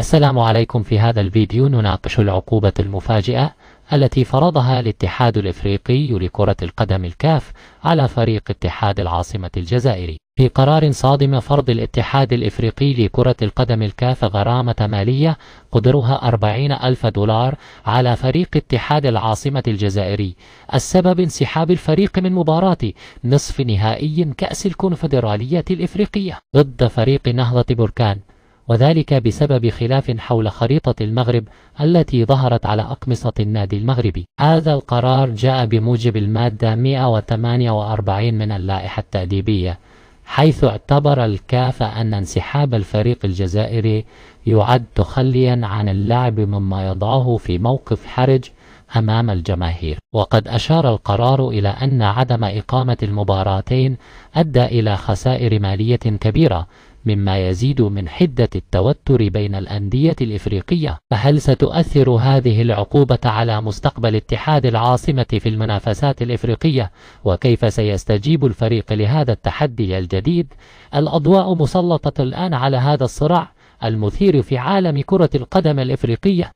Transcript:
السلام عليكم في هذا الفيديو نناقش العقوبة المفاجئة التي فرضها الاتحاد الافريقي لكرة القدم الكاف على فريق اتحاد العاصمة الجزائري في قرار صادم فرض الاتحاد الافريقي لكرة القدم الكاف غرامة مالية قدرها 40 ألف دولار على فريق اتحاد العاصمة الجزائري السبب انسحاب الفريق من مباراة نصف نهائي كأس الكونفدرالية الافريقية ضد فريق نهضة بركان وذلك بسبب خلاف حول خريطة المغرب التي ظهرت على أقمصة النادي المغربي هذا القرار جاء بموجب المادة 148 من اللائحة التأديبية حيث اعتبر الكاف أن انسحاب الفريق الجزائري يعد تخليا عن اللعب مما يضعه في موقف حرج أمام الجماهير وقد أشار القرار إلى أن عدم إقامة المباراتين أدى إلى خسائر مالية كبيرة مما يزيد من حدة التوتر بين الأندية الإفريقية فهل ستؤثر هذه العقوبة على مستقبل اتحاد العاصمة في المنافسات الإفريقية وكيف سيستجيب الفريق لهذا التحدي الجديد الأضواء مسلطة الآن على هذا الصراع المثير في عالم كرة القدم الإفريقية